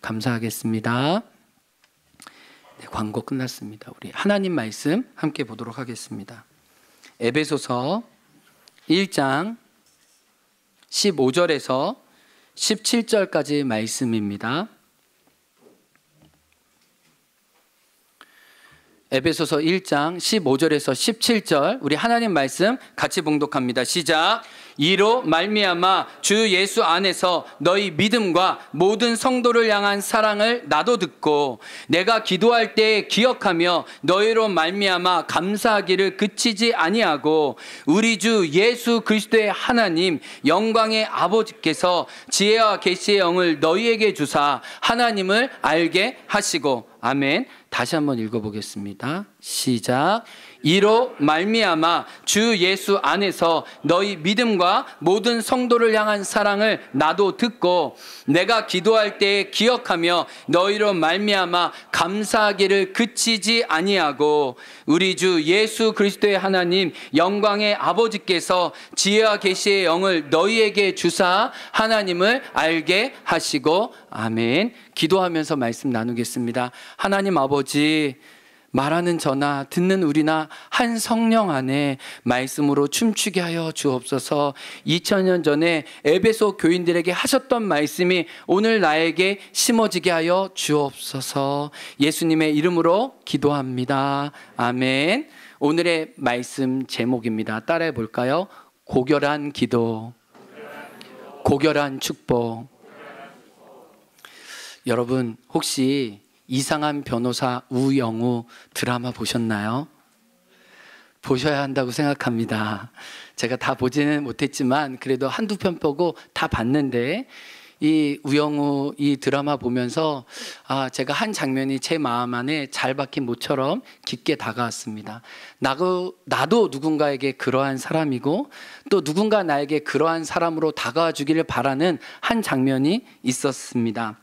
감사하겠습니다. 네, 광고 끝났습니다. 우리 하나님 말씀 함께 보도록 하겠습니다. 에베소서 1장 15절에서 17절까지 말씀입니다. 에베소서 1장 15절에서 17절 우리 하나님 말씀 같이 봉독합니다. 시작. 이로 말미암아 주 예수 안에서 너희 믿음과 모든 성도를 향한 사랑을 나도 듣고 내가 기도할 때에 기억하며 너희로 말미암아 감사하기를 그치지 아니하고 우리 주 예수 그리스도의 하나님 영광의 아버지께서 지혜와 계시의 영을 너희에게 주사 하나님을 알게 하시고 아멘. 다시 한번 읽어보겠습니다. 시작. 이로 말미암아 주 예수 안에서 너희 믿음과 모든 성도를 향한 사랑을 나도 듣고 내가 기도할 때 기억하며 너희로 말미암아 감사하기를 그치지 아니하고 우리 주 예수 그리스도의 하나님 영광의 아버지께서 지혜와 계시의 영을 너희에게 주사 하나님을 알게 하시고 아멘. 기도하면서 말씀 나누겠습니다. 하나님 아버지 말하는 저나 듣는 우리나 한 성령 안에 말씀으로 춤추게 하여 주옵소서 2000년 전에 에베소 교인들에게 하셨던 말씀이 오늘 나에게 심어지게 하여 주옵소서 예수님의 이름으로 기도합니다. 아멘. 오늘의 말씀 제목입니다. 따라해 볼까요? 고결한 기도. 고결한 축복. 여러분, 혹시 이상한 변호사 우영우 드라마 보셨나요? 보셔야 한다고 생각합니다. 제가 다 보지는 못했지만 그래도 한두 편 보고 다 봤는데 이 우영우 이 드라마 보면서 아 제가 한 장면이 제 마음 안에 잘 박힌 모처럼 깊게 다가왔습니다. 나도 나도 누군가에게 그러한 사람이고 또 누군가 나에게 그러한 사람으로 다가와 주기를 바라는 한 장면이 있었습니다.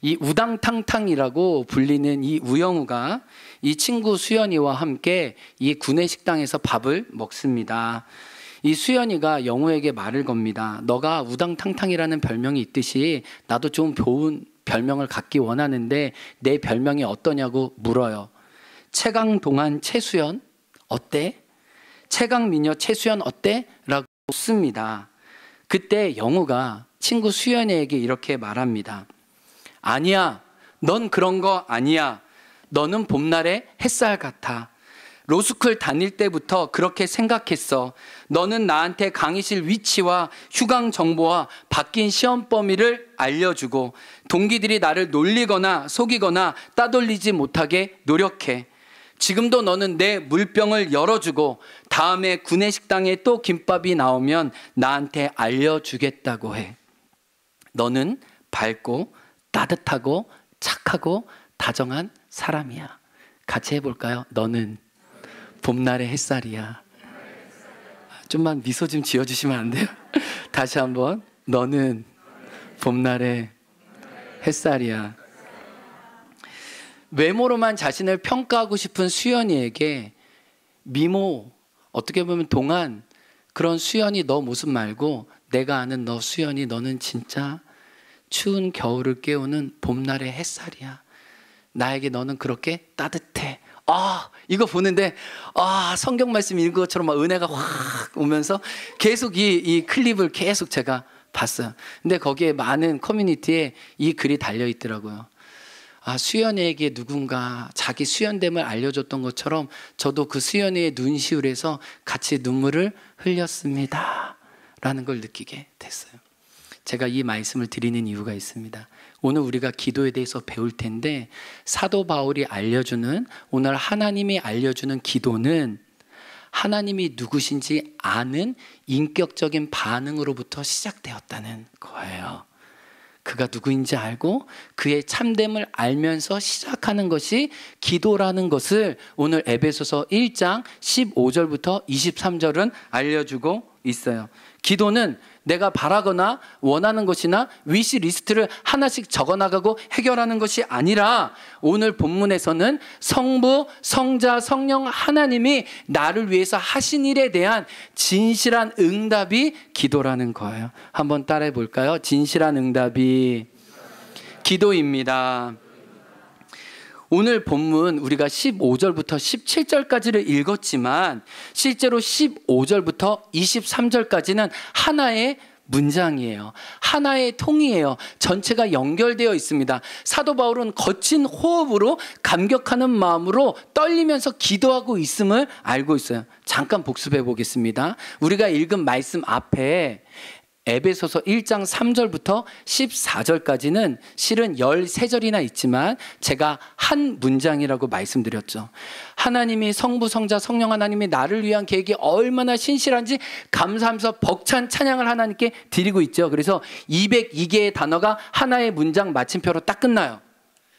이 우당탕탕이라고 불리는 이 우영우가 이 친구 수연이와 함께 이 구내식당에서 밥을 먹습니다. 이 수연이가 영우에게 말을 겁니다. 너가 우당탕탕이라는 별명이 있듯이 나도 좀 좋은 별명을 갖기 원하는데 내 별명이 어떠냐고 물어요. 최강 동안 최수연 어때? 최강 미녀 최수연 어때? 라고 묻습니다. 그때 영우가 친구 수연이에게 이렇게 말합니다. 아니야. 넌 그런 거 아니야. 너는 봄날의 햇살 같아. 로스쿨 다닐 때부터 그렇게 생각했어. 너는 나한테 강의실 위치와 휴강 정보와 바뀐 시험 범위를 알려주고 동기들이 나를 놀리거나 속이거나 따돌리지 못하게 노력해. 지금도 너는 내 물병을 열어주고 다음에 구내식당에 또 김밥이 나오면 나한테 알려주겠다고 해. 너는 밝고 따뜻하고 착하고 다정한 사람이야. 같이 해볼까요? 너는 봄날의 햇살이야. 좀만 미소 좀 지어주시면 안 돼요? 다시 한번. 너는 봄날의 햇살이야. 외모로만 자신을 평가하고 싶은 수연이에게 미모, 어떻게 보면 동안 그런 수연이 너 모습 말고 내가 아는 너 수연이 너는 진짜 추운 겨울을 깨우는 봄날의 햇살이야. 나에게 너는 그렇게 따뜻해. 아, 이거 보는데, 아, 성경 말씀 읽은 것처럼 막 은혜가 확 오면서 계속 이, 이 클립을 계속 제가 봤어요. 근데 거기에 많은 커뮤니티에 이 글이 달려 있더라고요. 아, 수연이에게 누군가 자기 수연됨을 알려줬던 것처럼 저도 그 수연이의 눈시울에서 같이 눈물을 흘렸습니다. 라는 걸 느끼게 됐어요. 제가 이 말씀을 드리는 이유가 있습니다. 오늘 우리가 기도에 대해서 배울 텐데 사도 바울이 알려주는 오늘 하나님이 알려주는 기도는 하나님이 누구신지 아는 인격적인 반응으로부터 시작되었다는 거예요. 그가 누구인지 알고 그의 참됨을 알면서 시작하는 것이 기도라는 것을 오늘 에베소서 1장 15절부터 23절은 알려주고 있어요. 기도는 내가 바라거나 원하는 것이나 위시 리스트를 하나씩 적어 나가고 해결하는 것이 아니라 오늘 본문에서는 성부, 성자, 성령 하나님이 나를 위해서 하신 일에 대한 진실한 응답이 기도라는 거예요. 한번 따라해 볼까요? 진실한 응답이 기도입니다. 오늘 본문 우리가 15절부터 17절까지를 읽었지만 실제로 15절부터 23절까지는 하나의 문장이에요. 하나의 통이에요. 전체가 연결되어 있습니다. 사도 바울은 거친 호흡으로 감격하는 마음으로 떨리면서 기도하고 있음을 알고 있어요. 잠깐 복습해 보겠습니다. 우리가 읽은 말씀 앞에 에베소서 1장 3절부터 14절까지는 실은 13절이나 있지만 제가 한 문장이라고 말씀드렸죠. 하나님이 성부, 성자, 성령 하나님이 나를 위한 계획이 얼마나 신실한지 감사하면서 벅찬 찬양을 하나님께 드리고 있죠. 그래서 202개의 단어가 하나의 문장 마침표로 딱 끝나요.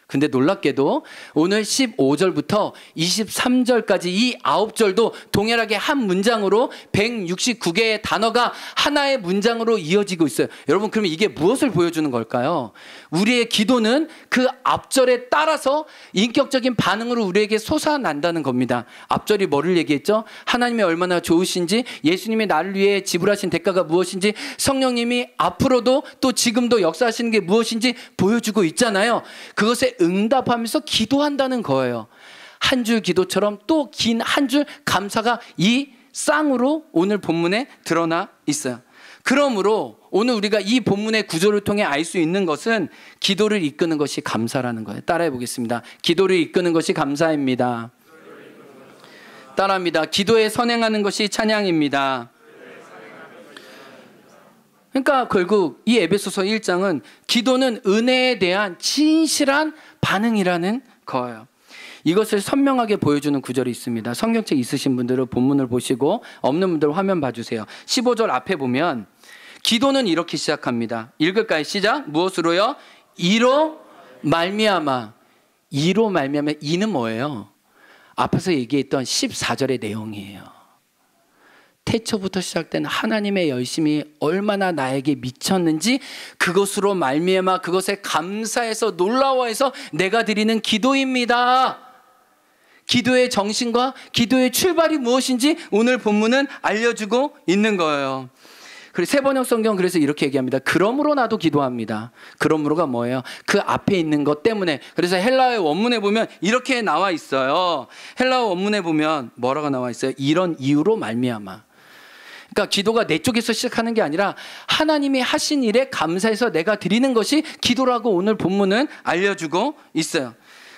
근데 놀랍게도 오늘 15절부터 23절까지 이 9절도 동일하게 한 문장으로 169개의 단어가 하나의 문장으로 이어지고 있어요. 여러분 그러면 이게 무엇을 보여주는 걸까요? 우리의 기도는 그 앞절에 따라서 인격적인 반응으로 우리에게 솟아난다는 겁니다. 앞절이 뭐를 얘기했죠? 하나님이 얼마나 좋으신지 예수님이 나를 위해 지불하신 대가가 무엇인지 성령님이 앞으로도 또 지금도 역사하시는 게 무엇인지 보여주고 있잖아요. 그것에 응답하면서 기도한다는 거예요. 한 줄 기도처럼 또 긴 한 줄 감사가 이 쌍으로 오늘 본문에 드러나 있어요. 그러므로 오늘 우리가 이 본문의 구조를 통해 알 수 있는 것은 기도를 이끄는 것이 감사라는 거예요. 따라해 보겠습니다. 기도를 이끄는 것이 감사입니다. 따라합니다. 기도에 선행하는 것이 찬양입니다. 그러니까 결국 이 에베소서 1장은 기도는 은혜에 대한 진실한 반응이라는 거예요. 이것을 선명하게 보여주는 구절이 있습니다. 성경책 있으신 분들은 본문을 보시고 없는 분들 화면 봐주세요. 15절 앞에 보면 기도는 이렇게 시작합니다. 읽을까요? 시작. 무엇으로요? 이로 말미암아. 이로 말미암아. 이는 뭐예요? 앞에서 얘기했던 14절의 내용이에요. 태초부터 시작된 하나님의 열심이 얼마나 나에게 미쳤는지 그것으로 말미암아 그것에 감사해서 놀라워해서 내가 드리는 기도입니다. 기도의 정신과 기도의 출발이 무엇인지 오늘 본문은 알려주고 있는 거예요. 그리고 세번역 성경 그래서 이렇게 얘기합니다. 그러므로 나도 기도합니다. 그러므로가 뭐예요? 그 앞에 있는 것 때문에. 그래서 헬라의 원문에 보면 이렇게 나와 있어요. 헬라어 원문에 보면 뭐라고 나와 있어요? 이런 이유로 말미암아. 그러니까 기도가 내 쪽에서 시작하는 게 아니라 하나님이 하신 일에 감사해서 내가 드리는 것이 기도라고 오늘 본문은 알려주고 있어요.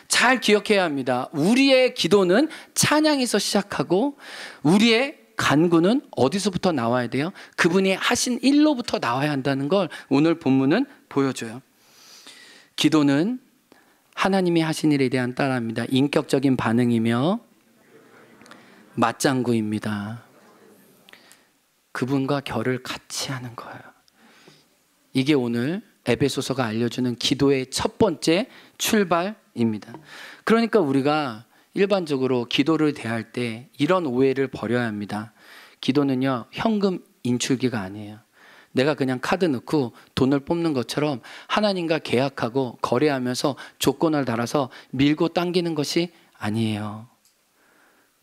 잘 기억해야 합니다. 우리의 기도는 찬양에서 시작하고 우리의 간구는 어디서부터 나와야 돼요? 그분이 하신 일로부터 나와야 한다는 걸 오늘 본문은 보여줘요. 기도는 하나님이 하신 일에 대한 따라입니다. 인격적인 반응이며 맞장구입니다. 그분과 결을 같이 하는 거예요. 이게 오늘 에베소서가 알려주는 기도의 첫 번째 출발입니다. 그러니까 우리가 일반적으로 기도를 대할 때 이런 오해를 버려야 합니다. 기도는요, 현금 인출기가 아니에요. 내가 그냥 카드 넣고 돈을 뽑는 것처럼 하나님과 계약하고 거래하면서 조건을 달아서 밀고 당기는 것이 아니에요.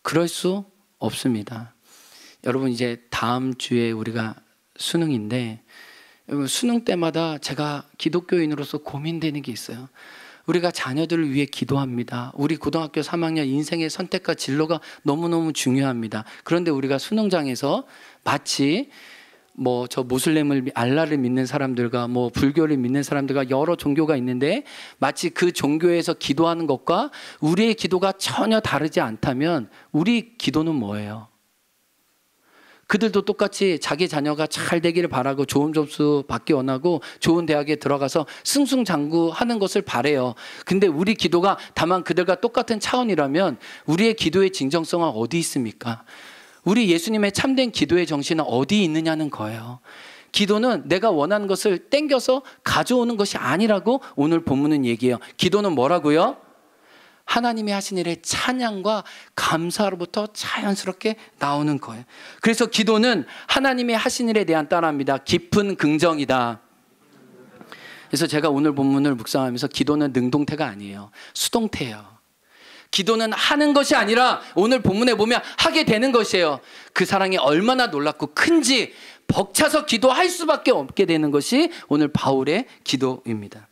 그럴 수 없습니다. 여러분 이제 다음 주에 우리가 수능인데 수능 때마다 제가 기독교인으로서 고민되는 게 있어요. 우리가 자녀들을 위해 기도합니다. 우리 고등학교 3학년 인생의 선택과 진로가 너무너무 중요합니다. 그런데 우리가 수능장에서 마치 뭐저 모슬렘을 알라를 믿는 사람들과 뭐 불교를 믿는 사람들과 여러 종교가 있는데 마치 그 종교에서 기도하는 것과 우리의 기도가 전혀 다르지 않다면 우리 기도는 뭐예요? 그들도 똑같이 자기 자녀가 잘 되기를 바라고 좋은 점수 받기 원하고 좋은 대학에 들어가서 승승장구하는 것을 바래요. 근데 우리 기도가 다만 그들과 똑같은 차원이라면 우리의 기도의 진정성은 어디 있습니까? 우리 예수님의 참된 기도의 정신은 어디 있느냐는 거예요. 기도는 내가 원하는 것을 땡겨서 가져오는 것이 아니라고 오늘 본문은 얘기해요. 기도는 뭐라고요? 하나님이 하신 일에 찬양과 감사로부터 자연스럽게 나오는 거예요. 그래서 기도는 하나님이 하신 일에 대한 따라입니다. 깊은 긍정이다. 그래서 제가 오늘 본문을 묵상하면서 기도는 능동태가 아니에요. 수동태예요. 기도는 하는 것이 아니라 오늘 본문에 보면 하게 되는 것이에요. 그 사랑이 얼마나 놀랍고 큰지 벅차서 기도할 수밖에 없게 되는 것이 오늘 바울의 기도입니다.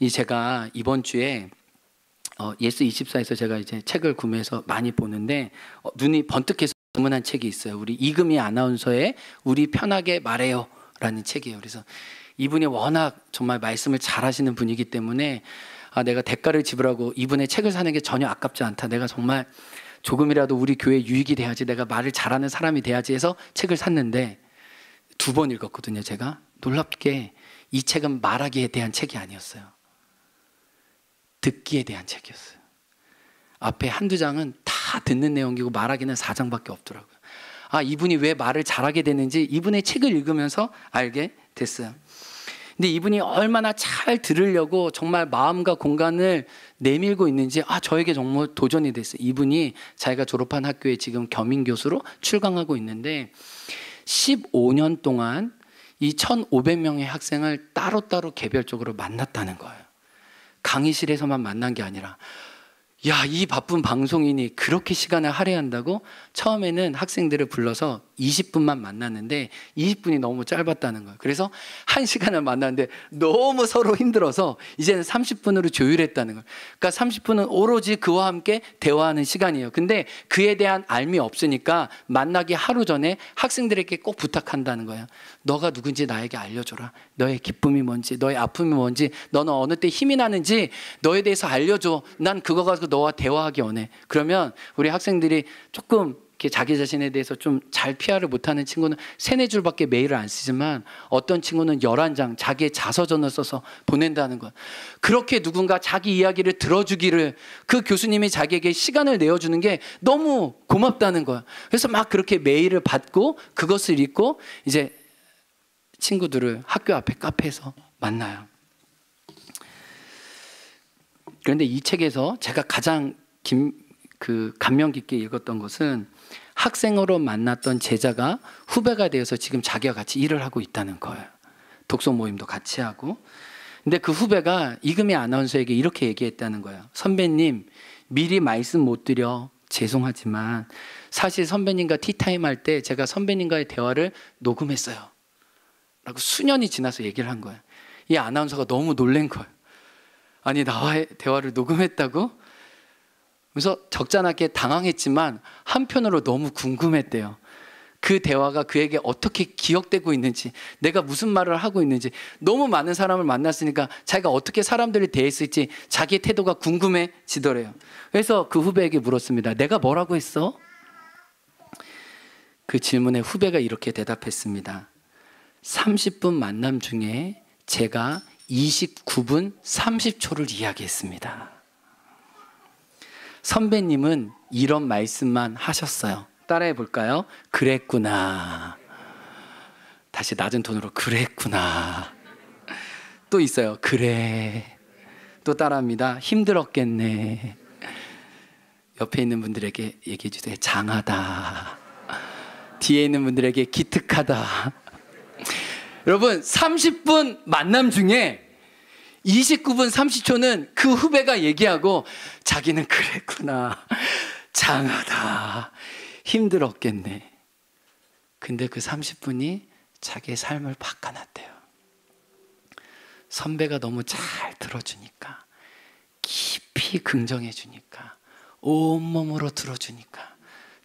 이 제가 이번 주에 어, 예스 24에서 제가 이제 책을 구매해서 많이 보는데 어, 눈이 번뜩해서 주문한 책이 있어요. 우리 이금희 아나운서의 우리 편하게 말해요라는 책이에요. 그래서 이분이 워낙 정말 말씀을 잘하시는 분이기 때문에 아, 내가 대가를 지불하고 이분의 책을 사는 게 전혀 아깝지 않다. 내가 정말 조금이라도 우리 교회 유익이 돼야지 내가 말을 잘하는 사람이 돼야지 해서 책을 샀는데 두 번 읽었거든요. 제가 놀랍게 이 책은 말하기에 대한 책이 아니었어요. 듣기에 대한 책이었어요. 앞에 한두 장은 다 듣는 내용이고 말하기는 4장밖에 없더라고요. 아, 이분이 왜 말을 잘하게 되는지 이분의 책을 읽으면서 알게 됐어요. 근데 이분이 얼마나 잘 들으려고 정말 마음과 공간을 내밀고 있는지 아, 저에게 정말 도전이 됐어요. 이분이 자기가 졸업한 학교에 지금 겸임 교수로 출강하고 있는데 15년 동안 이 1,500명의 학생을 따로따로 개별적으로 만났다는 거예요. 강의실에서만 만난 게 아니라 야, 이 바쁜 방송인이 그렇게 시간을 할애한다고? 처음에는 학생들을 불러서 20분만 만났는데 20분이 너무 짧았다는 거예요. 그래서 1시간을 만났는데 너무 서로 힘들어서 이제는 30분으로 조율했다는 거예요. 그러니까 30분은 오로지 그와 함께 대화하는 시간이에요. 근데 그에 대한 알미 없으니까 만나기 하루 전에 학생들에게 꼭 부탁한다는 거예요. 너가 누군지 나에게 알려줘라. 너의 기쁨이 뭔지, 너의 아픔이 뭔지, 너는 어느 때 힘이 나는지 너에 대해서 알려줘. 난 그거 가지고 너와 대화하기 원해. 그러면 우리 학생들이 조금 이렇게 자기 자신에 대해서 좀 잘 피하를 못하는 친구는 세네 줄밖에 메일을 안 쓰지만 어떤 친구는 열한 장 자기의 자서전을 써서 보낸다는 것. 그렇게 누군가 자기 이야기를 들어주기를 그 교수님이 자기에게 시간을 내어주는 게 너무 고맙다는 거야. 그래서 막 그렇게 메일을 받고 그것을 읽고 이제 친구들을 학교 앞에 카페에서 만나요. 그런데 이 책에서 제가 가장 김, 그 감명 깊게 읽었던 것은 학생으로 만났던 제자가 후배가 되어서 지금 자기와 같이 일을 하고 있다는 거예요. 독서 모임도 같이 하고. 근데 그 후배가 이금희 아나운서에게 이렇게 얘기했다는 거예요. 선배님, 미리 말씀 못 드려. 죄송하지만 사실 선배님과 티타임 할 때 제가 선배님과의 대화를 녹음했어요. 라고 수년이 지나서 얘기를 한 거예요. 이 아나운서가 너무 놀란 거예요. 아니, 나와의 대화를 녹음했다고? 그래서 적잖게 당황했지만 한편으로 너무 궁금했대요. 그 대화가 그에게 어떻게 기억되고 있는지, 내가 무슨 말을 하고 있는지, 너무 많은 사람을 만났으니까 자기가 어떻게 사람들을 대했을지 자기 태도가 궁금해지더래요. 그래서 그 후배에게 물었습니다. 내가 뭐라고 했어? 그 질문에 후배가 이렇게 대답했습니다. 30분 만남 중에 제가 29분 30초를 이야기했습니다. 선배님은 이런 말씀만 하셨어요. 따라해 볼까요? 그랬구나. 다시 낮은 톤으로 그랬구나. 또 있어요. 그래. 또 따라합니다. 힘들었겠네. 옆에 있는 분들에게 얘기해 주세요. 장하다. 뒤에 있는 분들에게 기특하다. 여러분, 30분 만남 중에 29분 30초는 그 후배가 얘기하고 자기는 그랬구나. 장하다. 힘들었겠네. 근데 그 30분이 자기의 삶을 바꿔놨대요. 선배가 너무 잘 들어주니까, 깊이 긍정해주니까, 온몸으로 들어주니까,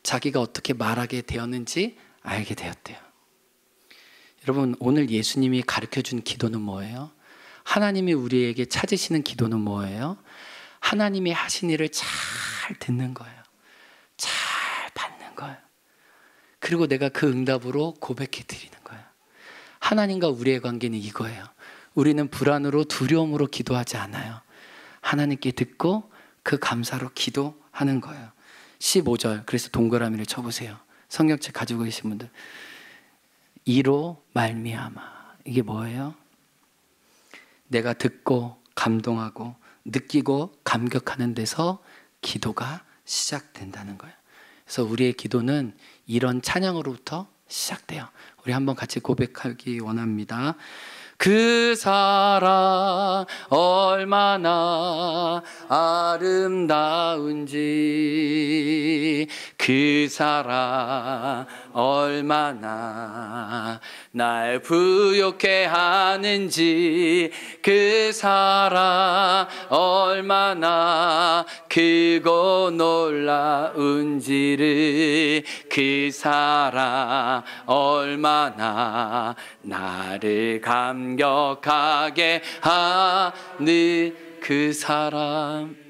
자기가 어떻게 말하게 되었는지 알게 되었대요. 여러분, 오늘 예수님이 가르쳐 준 기도는 뭐예요? 하나님이 우리에게 찾으시는 기도는 뭐예요? 하나님이 하신 일을 잘 듣는 거예요. 잘 받는 거예요. 그리고 내가 그 응답으로 고백해 드리는 거예요. 하나님과 우리의 관계는 이거예요. 우리는 불안으로 두려움으로 기도하지 않아요. 하나님께 듣고 그 감사로 기도하는 거예요. 15절. 그래서 동그라미를 쳐 보세요. 성경책 가지고 계신 분들. 이로 말미암아. 이게 뭐예요? 내가 듣고 감동하고 느끼고 감격하는 데서 기도가 시작된다는 거예요. 그래서 우리의 기도는 이런 찬양으로부터 시작돼요. 우리 한번 같이 고백하기 원합니다. 그 사랑 얼마나 아름다운지 그 사랑 얼마나 날 부욕해 하는지 그 사랑 얼마나 크고 놀라운지를 그 사랑 얼마나 나를 감격하게 하는 그 사람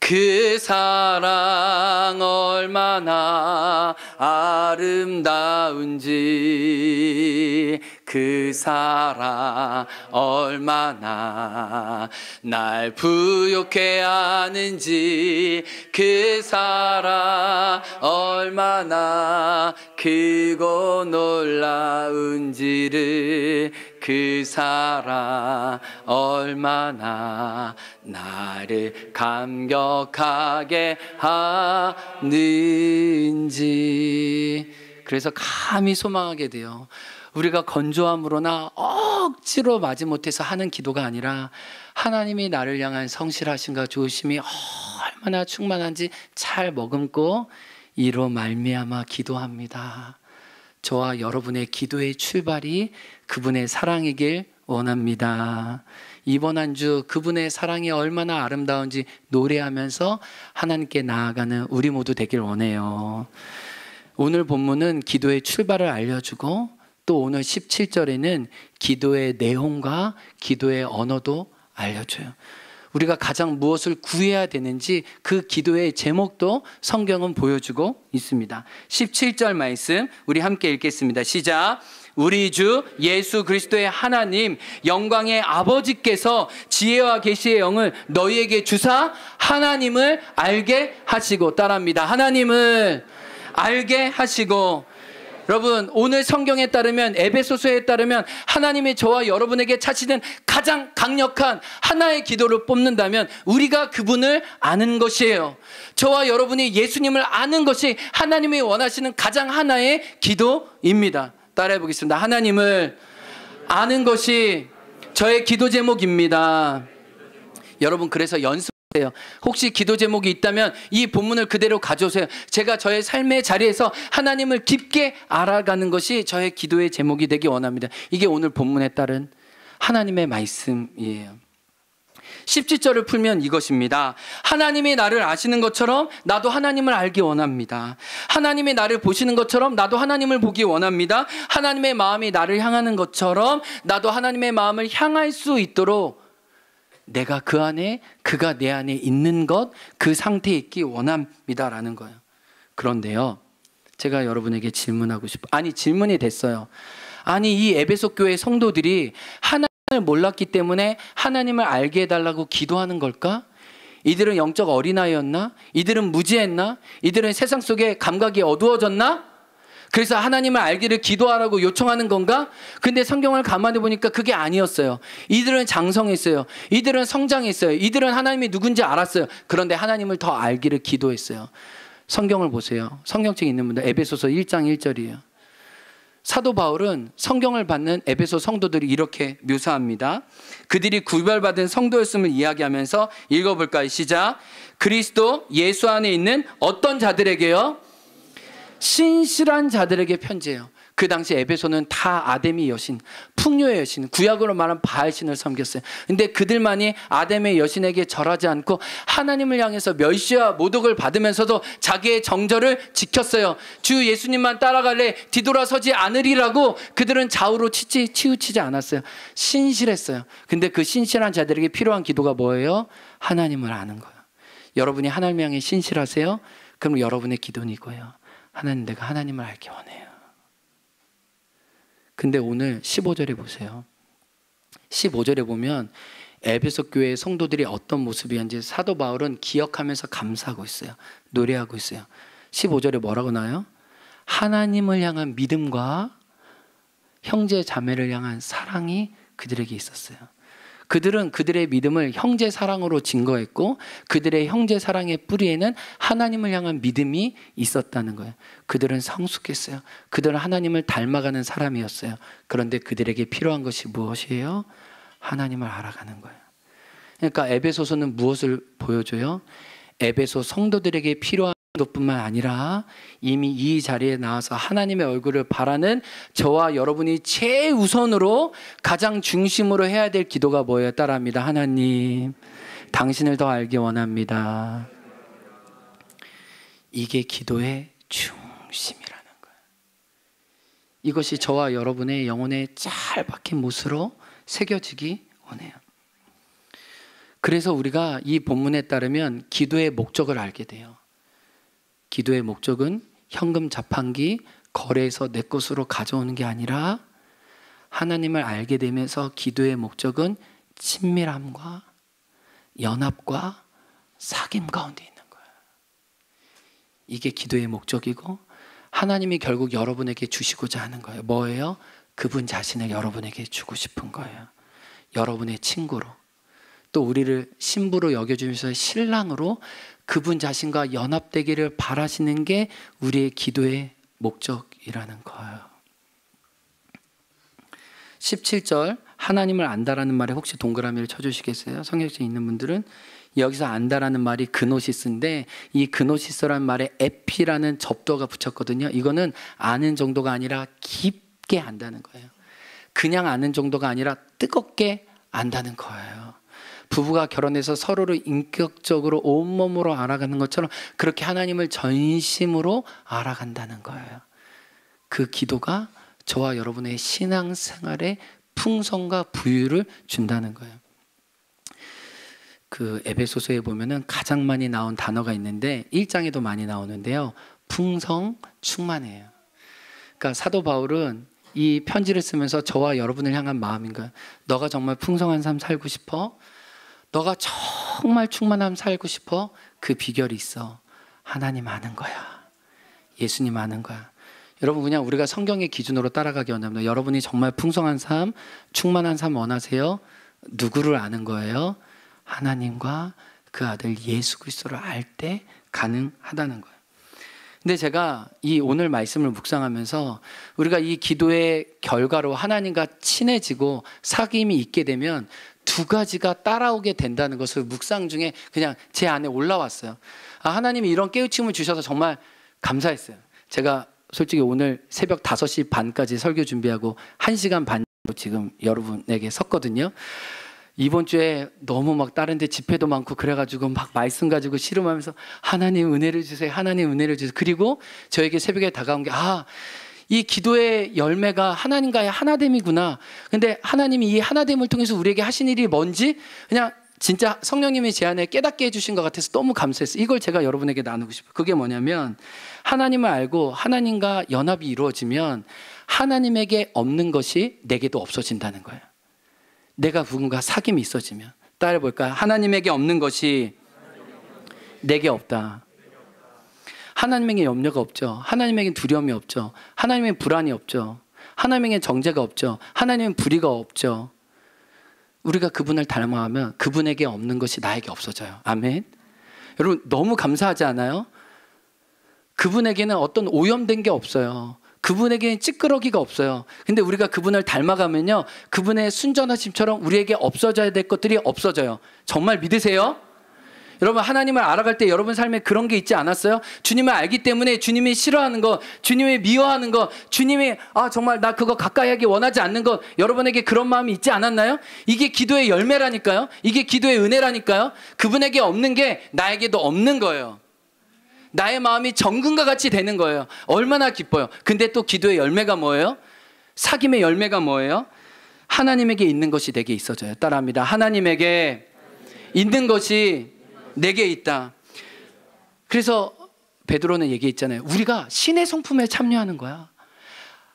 그 사랑 얼마나 아름다운지 그 사랑 얼마나 날 부욕해 하는지 그 사랑 얼마나 크고 놀라운지를 그 사랑 얼마나 나를 감격하게 하는지 그래서 감히 소망하게 돼요. 우리가 건조함으로나 억지로 마지 못해서 하는 기도가 아니라 하나님이 나를 향한 성실하신가 조심이 얼마나 충만한지 잘 머금고 이로 말미암아 기도합니다. 저와 여러분의 기도의 출발이 그분의 사랑이길 원합니다. 이번 한 주 그분의 사랑이 얼마나 아름다운지 노래하면서 하나님께 나아가는 우리 모두 되길 원해요. 오늘 본문은 기도의 출발을 알려주고 또 오늘 17절에는 기도의 내용과 기도의 언어도 알려줘요. 우리가 가장 무엇을 구해야 되는지 그 기도의 제목도 성경은 보여주고 있습니다. 17절 말씀 우리 함께 읽겠습니다. 시작. 우리 주 예수 그리스도의 하나님 영광의 아버지께서 지혜와 계시의 영을 너희에게 주사 하나님을 알게 하시고 따라합니다. 하나님을 알게 하시고 여러분 오늘 성경에 따르면 에베소서에 따르면 하나님의 저와 여러분에게 차시는 가장 강력한 하나의 기도를 뽑는다면 우리가 그분을 아는 것이에요. 저와 여러분이 예수님을 아는 것이 하나님이 원하시는 가장 하나의 기도입니다. 따라해 보겠습니다. 하나님을 아는 것이 저의 기도 제목입니다. 여러분 그래서 연습해요. 혹시 기도 제목이 있다면 이 본문을 그대로 가져오세요. 제가 저의 삶의 자리에서 하나님을 깊게 알아가는 것이 저의 기도의 제목이 되기 원합니다. 이게 오늘 본문에 따른 하나님의 말씀이에요. 1 7절을 풀면 이것입니다. 하나님이 나를 아시는 것처럼 나도 하나님을 알기 원합니다. 하나님이 나를 보시는 것처럼 나도 하나님을 보기 원합니다. 하나님의 마음이 나를 향하는 것처럼 나도 하나님의 마음을 향할 수 있도록 내가 그 안에 그가 내 안에 있는 것 그 상태에 있기 원합니다라는 거예요. 그런데요. 제가 여러분에게 질문하고 싶 아니 질문이 됐어요. 아니 이 에베소 교회 성도들이 하나 하나님을 몰랐기 때문에 하나님을 알게 해달라고 기도하는 걸까? 이들은 영적 어린아이였나? 이들은 무지했나? 이들은 세상 속에 감각이 어두워졌나? 그래서 하나님을 알기를 기도하라고 요청하는 건가? 근데 성경을 가만히 보니까 그게 아니었어요. 이들은 장성했어요. 이들은 성장했어요. 이들은 하나님이 누군지 알았어요. 그런데 하나님을 더 알기를 기도했어요. 성경을 보세요. 성경책 있는 분들 에베소서 1장 1절이에요. 사도 바울은 성경을 받는 에베소 성도들이 이렇게 묘사합니다. 그들이 구별받은 성도였음을 이야기하면서 읽어볼까요? 시작. 그리스도 예수 안에 있는 어떤 자들에게요? 신실한 자들에게 편지예요. 그 당시 에베소는 다 아데미 여신, 풍요의 여신, 구약으로 말한 바알 신을 섬겼어요. 근데 그들만이 아데미 여신에게 절하지 않고 하나님을 향해서 멸시와 모독을 받으면서도 자기의 정절을 지켰어요. 주 예수님만 따라갈래 뒤돌아서지 않으리라고 그들은 좌우로 치지 치우치지 않았어요. 신실했어요. 근데 그 신실한 자들에게 필요한 기도가 뭐예요? 하나님을 아는 거예요. 여러분이 하나님 향해 신실하세요? 그럼 여러분의 기도는 이거예요. 하나님 내가 하나님을 알기 원해요. 근데 오늘 15절에 보세요. 15절에 보면 에베소 교회의 성도들이 어떤 모습이었는지 사도 바울은 기억하면서 감사하고 있어요. 노래하고 있어요. 15절에 뭐라고 나요? 하나님을 향한 믿음과 형제 자매를 향한 사랑이 그들에게 있었어요. 그들은 그들의 믿음을 형제 사랑으로 증거했고 그들의 형제 사랑의 뿌리에는 하나님을 향한 믿음이 있었다는 거예요. 그들은 성숙했어요. 그들은 하나님을 닮아가는 사람이었어요. 그런데 그들에게 필요한 것이 무엇이에요? 하나님을 알아가는 거예요. 그러니까 에베소서는 무엇을 보여줘요? 에베소 성도들에게 필요한 도 뿐만 아니라 이미 이 자리에 나와서 하나님의 얼굴을 바라는 저와 여러분이 최우선으로 가장 중심으로 해야 될 기도가 뭐예요? 따라합니다. 하나님, 당신을 더 알게 원합니다. 이게 기도의 중심이라는 거예요. 이것이 저와 여러분의 영혼에 잘 박힌 못으로 새겨지기 원해요. 그래서 우리가 이 본문에 따르면 기도의 목적을 알게 돼요. 기도의 목적은 현금 자판기 거래에서 내 것으로 가져오는 게 아니라 하나님을 알게 되면서 기도의 목적은 친밀함과 연합과 사귐 가운데 있는 거예요. 이게 기도의 목적이고 하나님이 결국 여러분에게 주시고자 하는 거예요. 뭐예요? 그분 자신을 여러분에게 주고 싶은 거예요. 여러분의 친구로, 또 우리를 신부로 여겨주면서 신랑으로 그분 자신과 연합되기를 바라시는 게 우리의 기도의 목적이라는 거예요. 17절 하나님을 안다라는 말에 혹시 동그라미를 쳐주시겠어요? 성경책 있는 분들은 여기서 안다라는 말이 그노시스인데 이 그노시스라는 말에 에피라는 접도가 붙였거든요. 이거는 아는 정도가 아니라 깊게 안다는 거예요. 그냥 아는 정도가 아니라 뜨겁게 안다는 거예요. 부부가 결혼해서 서로를 인격적으로 온몸으로 알아가는 것처럼 그렇게 하나님을 전심으로 알아간다는 거예요. 그 기도가 저와 여러분의 신앙 생활에 풍성과 부유를 준다는 거예요. 그 에베소서에 보면은 가장 많이 나온 단어가 있는데 1장에도 많이 나오는데요. 풍성 충만해요. 그러니까 사도 바울은 이 편지를 쓰면서 저와 여러분을 향한 마음인 거 너가 정말 풍성한 삶 살고 싶어? 너가 정말 충만함 살고 싶어? 그 비결이 있어. 하나님 아는 거야. 예수님 아는 거야. 여러분 그냥 우리가 성경의 기준으로 따라가기 원합니다. 여러분이 정말 풍성한 삶, 충만한 삶 원하세요? 누구를 아는 거예요? 하나님과 그 아들 예수 그리스도를 알 때 가능하다는 거예요. 근데 제가 이 오늘 말씀을 묵상하면서 우리가 이 기도의 결과로 하나님과 친해지고 사귐이 있게 되면 두 가지가 따라오게 된다는 것을 묵상 중에 그냥 제 안에 올라왔어요. 아, 하나님이 이런 깨우침을 주셔서 정말 감사했어요. 제가 솔직히 오늘 새벽 5시 반까지 설교 준비하고 1시간 반 지금 여러분에게 섰거든요. 이번 주에 너무 막 다른 데 집회도 많고 그래가지고 막 말씀 가지고 씨름하면서 하나님 은혜를 주세요. 하나님 은혜를 주세요. 그리고 저에게 새벽에 다가온 게 아, 이 기도의 열매가 하나님과의 하나됨이구나. 근데 하나님이 이 하나됨을 통해서 우리에게 하신 일이 뭔지 그냥 진짜 성령님이 제 안에 깨닫게 해주신 것 같아서 너무 감사했어요. 이걸 제가 여러분에게 나누고 싶어요. 그게 뭐냐면 하나님을 알고 하나님과 연합이 이루어지면 하나님에게 없는 것이 내게도 없어진다는 거예요. 내가 누군가 사귐이 있어지면 따라해볼까요? 하나님에게 없는 것이 내게 없다. 하나님에게 염려가 없죠. 하나님에게 두려움이 없죠. 하나님의 불안이 없죠. 하나님의 정제가 없죠. 하나님의 불의가 없죠. 우리가 그분을 닮아가면 그분에게 없는 것이 나에게 없어져요. 아멘. 여러분 너무 감사하지 않아요? 그분에게는 어떤 오염된 게 없어요. 그분에게는 찌끄러기가 없어요. 근데 우리가 그분을 닮아가면요. 그분의 순전하심처럼 우리에게 없어져야 될 것들이 없어져요. 정말 믿으세요? 여러분 하나님을 알아갈 때 여러분 삶에 그런 게 있지 않았어요? 주님을 알기 때문에 주님이 싫어하는 것, 주님이 미워하는 것, 주님이 아 정말 나 그거 가까이 하기 원하지 않는 것 여러분에게 그런 마음이 있지 않았나요? 이게 기도의 열매라니까요. 이게 기도의 은혜라니까요. 그분에게 없는 게 나에게도 없는 거예요. 나의 마음이 정금과 같이 되는 거예요. 얼마나 기뻐요. 근데 또 기도의 열매가 뭐예요? 사귐의 열매가 뭐예요? 하나님에게 있는 것이 되게 있어져요. 따라합니다. 하나님에게 있는 것이 내게 있다. 그래서 베드로는 얘기했잖아요. 우리가 신의 성품에 참여하는 거야.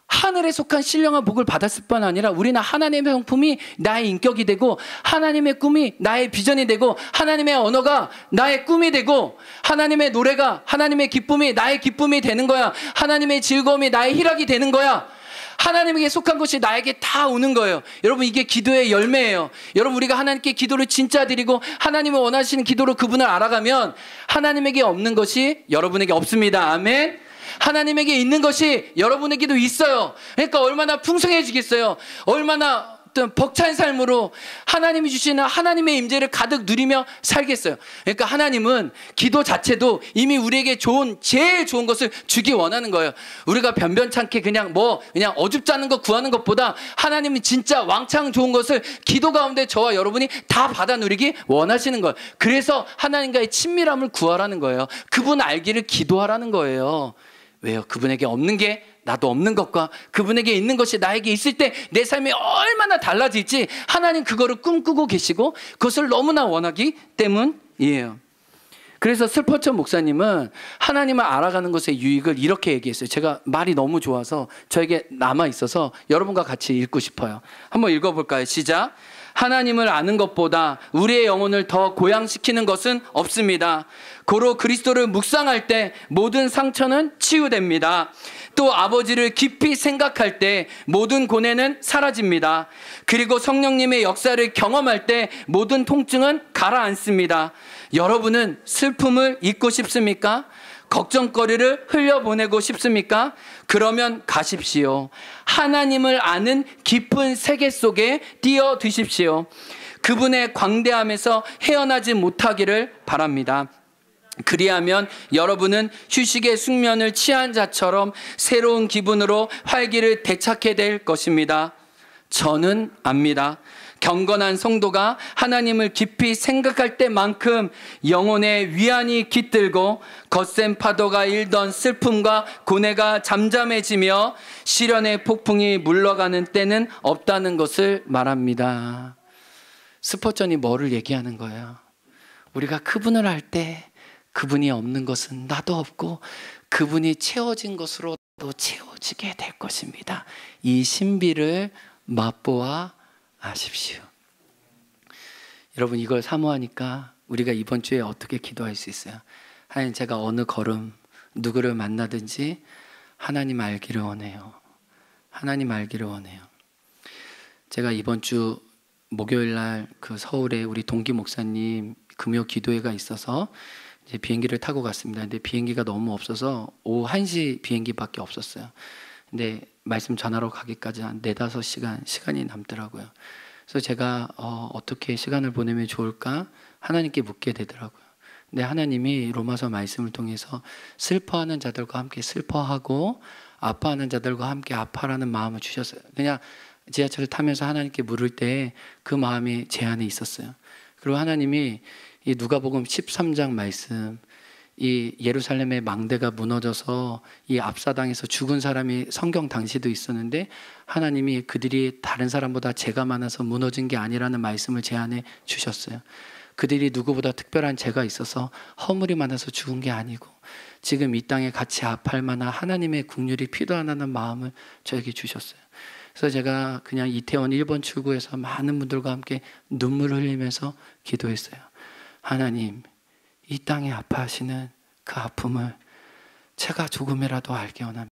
하늘에 속한 신령한 복을 받았을 뿐 아니라 우리는 하나님의 성품이 나의 인격이 되고 하나님의 꿈이 나의 비전이 되고 하나님의 언어가 나의 꿈이 되고 하나님의 노래가 하나님의 기쁨이 나의 기쁨이 되는 거야. 하나님의 즐거움이 나의 희락이 되는 거야. 하나님에게 속한 것이 나에게 다 오는 거예요. 여러분 이게 기도의 열매예요. 여러분 우리가 하나님께 기도를 진짜 드리고 하나님을 원하시는 기도로 그분을 알아가면 하나님에게 없는 것이 여러분에게 없습니다. 아멘. 하나님에게 있는 것이 여러분에게도 있어요. 그러니까 얼마나 풍성해지겠어요. 얼마나 어떤 벅찬 삶으로 하나님이 주시는 하나님의 임재를 가득 누리며 살겠어요. 그러니까 하나님은 기도 자체도 이미 우리에게 좋은 제일 좋은 것을 주기 원하는 거예요. 우리가 변변찮게 그냥 뭐 그냥 어줍잖은 거 구하는 것보다 하나님이 진짜 왕창 좋은 것을 기도 가운데 저와 여러분이 다 받아 누리기 원하시는 거예요. 그래서 하나님과의 친밀함을 구하라는 거예요. 그분 알기를 기도하라는 거예요. 왜요? 그분에게 없는 게 나도 없는 것과 그분에게 있는 것이 나에게 있을 때 내 삶이 얼마나 달라질지 하나님 그거를 꿈꾸고 계시고 그것을 너무나 원하기 때문이에요. 그래서 슬퍼천 목사님은 하나님을 알아가는 것의 유익을 이렇게 얘기했어요. 제가 말이 너무 좋아서 저에게 남아 있어서 여러분과 같이 읽고 싶어요. 한번 읽어볼까요? 시작. 하나님을 아는 것보다 우리의 영혼을 더 고양시키는 것은 없습니다. 고로 그리스도를 묵상할 때 모든 상처는 치유됩니다. 또 아버지를 깊이 생각할 때 모든 고뇌는 사라집니다. 그리고 성령님의 역사를 경험할 때 모든 통증은 가라앉습니다. 여러분은 슬픔을 잊고 싶습니까? 걱정거리를 흘려보내고 싶습니까? 그러면 가십시오. 하나님을 아는 깊은 세계 속에 뛰어드십시오. 그분의 광대함에서 헤어나지 못하기를 바랍니다. 그리하면 여러분은 휴식의 숙면을 취한 자처럼 새로운 기분으로 활기를 되찾게 될 것입니다. 저는 압니다. 경건한 성도가 하나님을 깊이 생각할 때만큼 영혼의 위안이 깃들고 거센 파도가 일던 슬픔과 고뇌가 잠잠해지며 시련의 폭풍이 물러가는 때는 없다는 것을 말합니다. 스포전이 뭐를 얘기하는 거예요? 우리가 그분을 알 때 그분이 없는 것은 나도 없고 그분이 채워진 것으로 또 채워지게 될 것입니다. 이 신비를 맛보아 아십시오. 여러분 이걸 사모하니까 우리가 이번 주에 어떻게 기도할 수 있어요? 하나님 제가 어느 걸음 누구를 만나든지 하나님 알기를 원해요. 하나님 알기를 원해요. 제가 이번 주 목요일 날 그 서울에 우리 동기 목사님 금요 기도회가 있어서 이제 비행기를 타고 갔습니다. 근데 비행기가 너무 없어서 오후 1시 비행기밖에 없었어요. 근데 말씀 전하러 가기까지 한 4, 5 시간 시간이 남더라고요. 그래서 제가 어, 어떻게 시간을 보내면 좋을까 하나님께 묻게 되더라고요. 근데 하나님이 로마서 말씀을 통해서 슬퍼하는 자들과 함께 슬퍼하고 아파하는 자들과 함께 아파라는 마음을 주셨어요. 그냥 지하철을 타면서 하나님께 물을 때 그 마음이 제 안에 있었어요. 그리고 하나님이 이 누가복음 13장 말씀 이 예루살렘의 망대가 무너져서 이 압사당에서 죽은 사람이 성경 당시도 있었는데 하나님이 그들이 다른 사람보다 죄가 많아서 무너진 게 아니라는 말씀을 제 안에 주셨어요. 그들이 누구보다 특별한 죄가 있어서 허물이 많아서 죽은 게 아니고 지금 이 땅에 같이 아할 만한 하나님의 국률이 필요하다는 마음을 저에게 주셨어요. 그래서 제가 그냥 이태원 1번 출구에서 많은 분들과 함께 눈물 흘리면서 기도했어요. 하나님, 이 땅에 아파하시는 그 아픔을 제가 조금이라도 알게 원합니다.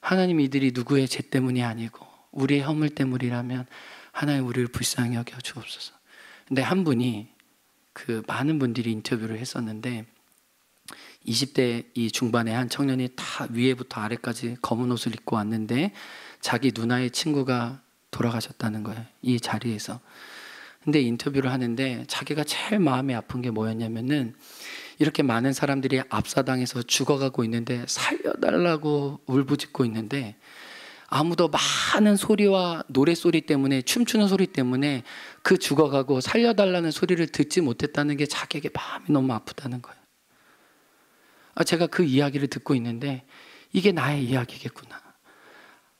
하나님 이들이 누구의 죄 때문이 아니고 우리의 허물 때문이라면 하나님 우리를 불쌍히 여겨 주옵소서. 근데 한 분이 그 많은 분들이 인터뷰를 했었는데 20대 이 중반에 한 청년이 다 위에부터 아래까지 검은 옷을 입고 왔는데 자기 누나의 친구가 돌아가셨다는 거예요. 이 자리에서. 근데 인터뷰를 하는데 자기가 제일 마음이 아픈 게 뭐였냐면은 이렇게 많은 사람들이 압사당해서 죽어가고 있는데 살려달라고 울부짖고 있는데 아무도 많은 소리와 노래 소리 때문에 춤추는 소리 때문에 그 죽어가고 살려달라는 소리를 듣지 못했다는 게 자기에게 마음이 너무 아프다는 거예요. 아, 제가 그 이야기를 듣고 있는데 이게 나의 이야기겠구나.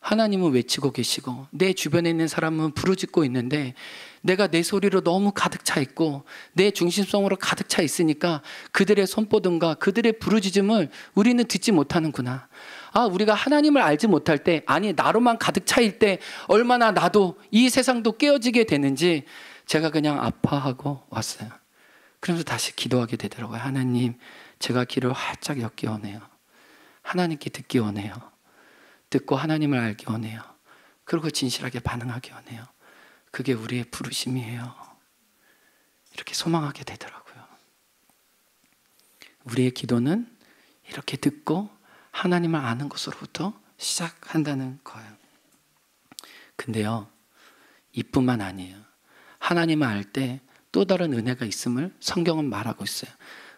하나님은 외치고 계시고 내 주변에 있는 사람은 부르짖고 있는데 내가 내 소리로 너무 가득 차 있고 내 중심성으로 가득 차 있으니까 그들의 손보듬과 그들의 부르짖음을 우리는 듣지 못하는구나. 아, 우리가 하나님을 알지 못할 때, 아니, 나로만 가득 차일 때, 얼마나 나도 이 세상도 깨어지게 되는지 제가 그냥 아파하고 왔어요. 그러면서 다시 기도하게 되더라고요. 하나님, 제가 길을 활짝 엮기 원해요. 하나님께 듣기 원해요. 듣고 하나님을 알기 원해요. 그리고 진실하게 반응하기 원해요. 그게 우리의 부르심이에요. 이렇게 소망하게 되더라고요. 우리의 기도는 이렇게 듣고 하나님을 아는 것으로부터 시작한다는 거예요. 근데요, 이뿐만 아니에요. 하나님을 알 때 또 다른 은혜가 있음을 성경은 말하고 있어요.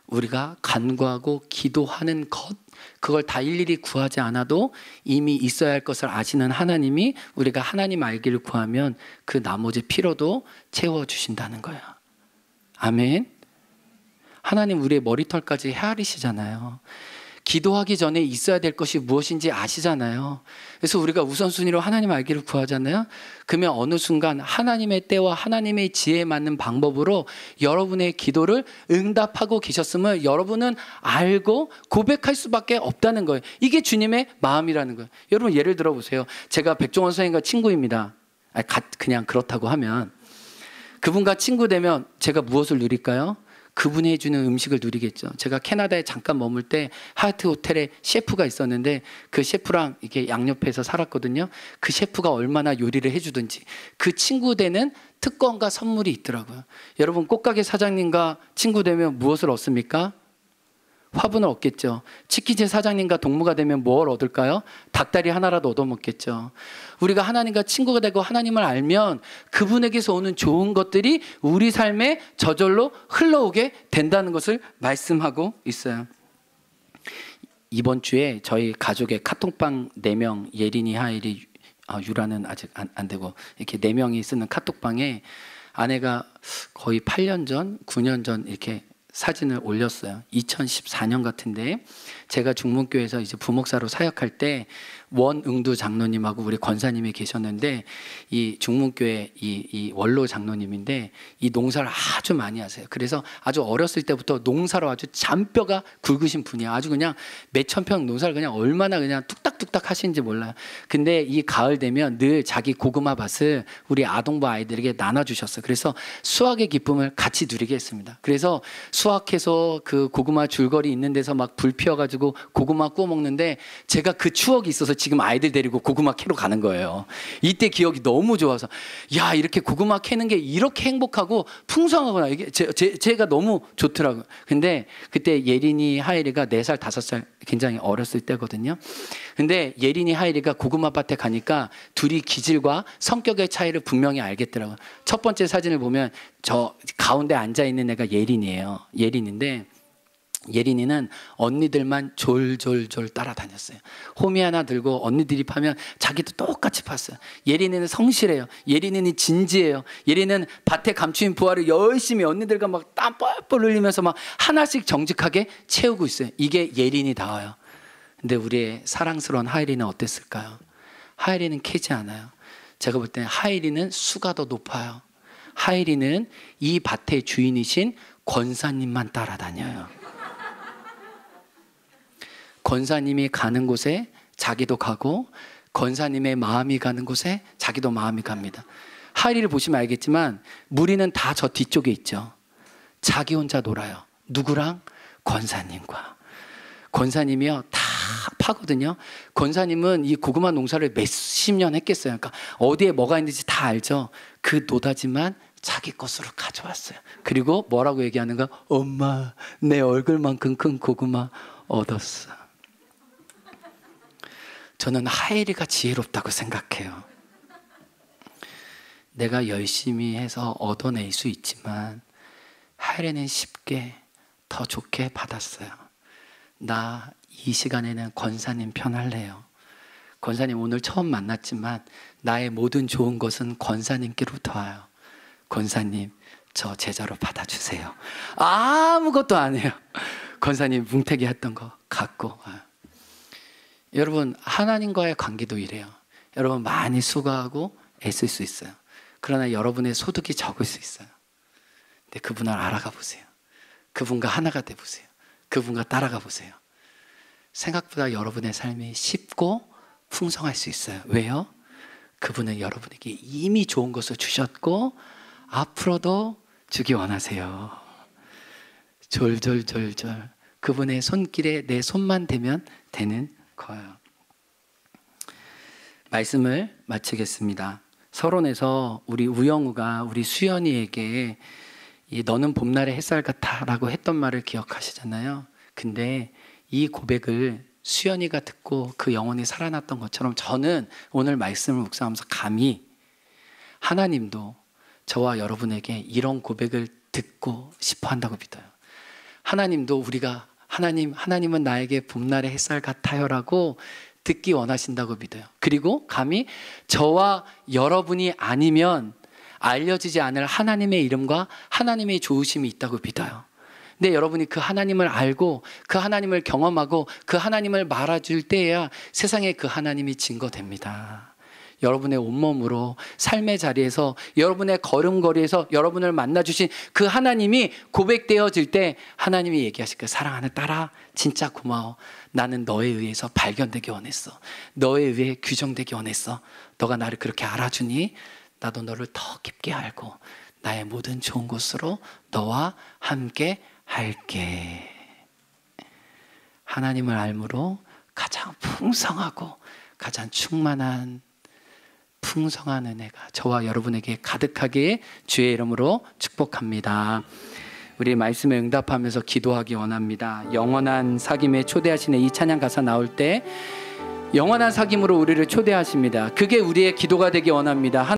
우리가 간구하고 기도하는 것 그걸 다 일일이 구하지 않아도 이미 있어야 할 것을 아시는 하나님이 우리가 하나님 알기를 구하면 그 나머지 피로도 채워 주신다는 거야. 아멘. 하나님 우리의 머리털까지 헤아리시잖아요. 기도하기 전에 있어야 될 것이 무엇인지 아시잖아요. 그래서 우리가 우선순위로 하나님 알기를 구하잖아요. 그러면 어느 순간 하나님의 때와 하나님의 지혜에 맞는 방법으로 여러분의 기도를 응답하고 계셨음을 여러분은 알고 고백할 수밖에 없다는 거예요. 이게 주님의 마음이라는 거예요. 여러분 예를 들어보세요. 제가 백종원 선생님과 친구입니다. 그냥 그렇다고 하면 그분과 친구 되면 제가 무엇을 누릴까요? 그분이 해주는 음식을 누리겠죠. 제가 캐나다에 잠깐 머물 때 하트 호텔에 셰프가 있었는데 그 셰프랑 이게 양옆에서 살았거든요. 그 셰프가 얼마나 요리를 해주든지 그 친구 되는 특권과 선물이 있더라고요. 여러분 꽃가게 사장님과 친구 되면 무엇을 얻습니까? 화분은 얻겠죠. 치킨집 사장님과 동무가 되면 뭘 얻을까요? 닭다리 하나라도 얻어먹겠죠. 우리가 하나님과 친구가 되고 하나님을 알면 그분에게서 오는 좋은 것들이 우리 삶에 저절로 흘러오게 된다는 것을 말씀하고 있어요. 이번 주에 저희 가족의 카톡방 4명, 예린이, 하일이, 아, 유라는 아직 안, 안 되고 이렇게 4명이 쓰는 카톡방에 아내가 거의 8년 전, 9년 전 이렇게 사진을 올렸어요. 2014년 같은데 제가 중문교에서 이제 부목사로 사역할 때 원응두 장로님하고 우리 권사님이 계셨는데 이 중문교회 이, 이 원로 장로님인데 이 농사를 아주 많이 하세요. 그래서 아주 어렸을 때부터 농사로 아주 잔뼈가 굵으신 분이야. 아주 그냥 몇 천 평 농사를 그냥 얼마나 그냥 뚝딱뚝딱 하시는지 몰라요. 근데 이 가을 되면 늘 자기 고구마 밭을 우리 아동부 아이들에게 나눠주셨어요. 그래서 수확의 기쁨을 같이 누리게 했습니다. 그래서 수확해서 그 고구마 줄거리 있는 데서 막 불 피워가지고 고구마 구워 먹는데 제가 그 추억이 있어서 지금 아이들 데리고 고구마 캐러 가는 거예요. 이때 기억이 너무 좋아서 야 이렇게 고구마 캐는 게 이렇게 행복하고 풍성하구나 이게 제, 제, 제가 너무 좋더라고요. 근데 그때 예린이 하이리가 4살 5살 굉장히 어렸을 때거든요. 근데 예린이 하이리가 고구마 밭에 가니까 둘이 기질과 성격의 차이를 분명히 알겠더라고요. 첫 번째 사진을 보면 저 가운데 앉아 있는 애가 예린이에요. 예린인데 예린이는 언니들만 졸졸졸 따라다녔어요. 호미 하나 들고 언니들이 파면 자기도 똑같이 팠어요. 예린이는 성실해요. 예린이는 진지해요. 예린이는 밭에 감추인 부하를 열심히 언니들과 막 땀 뻘뻘 흘리면서 막 하나씩 정직하게 채우고 있어요. 이게 예린이 다워요. 근데 우리의 사랑스러운 하이리는 어땠을까요? 하이리는 캐지 않아요. 제가 볼때 하이리는 수가 더 높아요. 하이리는 이 밭의 주인이신 권사님만 따라다녀요. 권사님이 가는 곳에 자기도 가고 권사님의 마음이 가는 곳에 자기도 마음이 갑니다. 하이를 보시면 알겠지만 무리는 다 저 뒤쪽에 있죠. 자기 혼자 놀아요. 누구랑? 권사님과. 권사님이요. 다 파거든요. 권사님은 이 고구마 농사를 몇 십 년 했겠어요. 그러니까 어디에 뭐가 있는지 다 알죠. 그 노다지만 자기 것으로 가져왔어요. 그리고 뭐라고 얘기하는가? 엄마, 내 얼굴만큼 큰 고구마 얻었어. 저는 하엘이가 지혜롭다고 생각해요. 내가 열심히 해서 얻어낼 수 있지만 하엘이는 쉽게 더 좋게 받았어요. 나 이 시간에는 권사님 편할래요. 권사님 오늘 처음 만났지만 나의 모든 좋은 것은 권사님께로 더하여 권사님 저 제자로 받아주세요. 아무것도 안 해요. 권사님 뭉태기 했던 거 갖고 와요. 여러분 하나님과의 관계도 이래요. 여러분 많이 수고하고 애쓸 수 있어요. 그러나 여러분의 소득이 적을 수 있어요. 근데 그분을 알아가 보세요. 그분과 하나가 돼 보세요. 그분과 따라가 보세요. 생각보다 여러분의 삶이 쉽고 풍성할 수 있어요. 왜요? 그분은 여러분에게 이미 좋은 것을 주셨고 앞으로도 주기 원하세요. 졸졸졸졸 그분의 손길에 내 손만 대면 되는 커요. 말씀을 마치겠습니다. 서론에서 우리 우영우가 우리 수연이에게 너는 봄날의 햇살 같아라고 했던 말을 기억하시잖아요. 근데 이 고백을 수연이가 듣고 그 영혼이 살아났던 것처럼 저는 오늘 말씀을 묵상하면서 감히 하나님도 저와 여러분에게 이런 고백을 듣고 싶어 한다고 믿어요. 하나님도 우리가 하나님, 하나님은 나에게 봄날의 햇살 같아요라고 듣기 원하신다고 믿어요. 그리고 감히 저와 여러분이 아니면 알려지지 않을 하나님의 이름과 하나님의 좋으심이 있다고 믿어요. 근데 여러분이 그 하나님을 알고 그 하나님을 경험하고 그 하나님을 말아줄 때에야 세상에 그 하나님이 증거됩니다. 여러분의 온몸으로 삶의 자리에서 여러분의 걸음걸이에서 여러분을 만나주신 그 하나님이 고백되어질 때 하나님이 얘기하실 그 사랑하는 딸아 진짜 고마워 나는 너에 의해서 발견되기 원했어 너에 의해 규정되기 원했어 너가 나를 그렇게 알아주니 나도 너를 더 깊게 알고 나의 모든 좋은 곳으로 너와 함께 할게 하나님을 알므로 가장 풍성하고 가장 충만한 풍성한 은혜가 저와 여러분에게 가득하게 주의 이름으로 축복합니다. 우리 말씀에 응답하면서 기도하기 원합니다. 영원한 사귐에 초대하시는 이 찬양 가사 나올 때 영원한 사귐으로 우리를 초대하십니다. 그게 우리의 기도가 되기 원합니다.